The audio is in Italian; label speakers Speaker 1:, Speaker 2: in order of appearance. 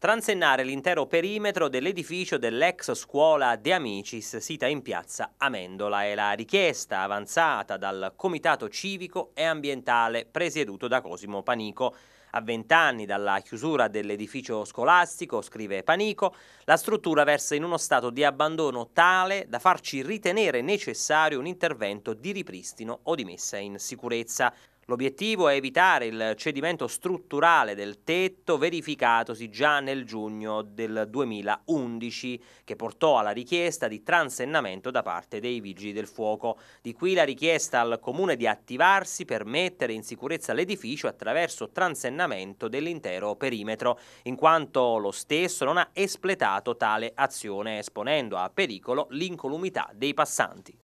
Speaker 1: transennare l'intero perimetro dell'edificio dell'ex scuola De Amicis sita in piazza Amendola. È la richiesta avanzata dal Comitato Civico e Ambientale presieduto da Cosimo Panico. A vent'anni dalla chiusura dell'edificio scolastico, scrive Panico, la struttura versa in uno stato di abbandono tale da farci ritenere necessario un intervento di ripristino o di messa in sicurezza. L'obiettivo è evitare il cedimento strutturale del tetto verificatosi già nel giugno del 2011 che portò alla richiesta di transennamento da parte dei vigili del fuoco. Di qui la richiesta al comune di attivarsi per mettere in sicurezza l'edificio attraverso transennamento dell'intero perimetro, in quanto lo stesso non ha espletato tale azione, esponendo a pericolo l'incolumità dei passanti.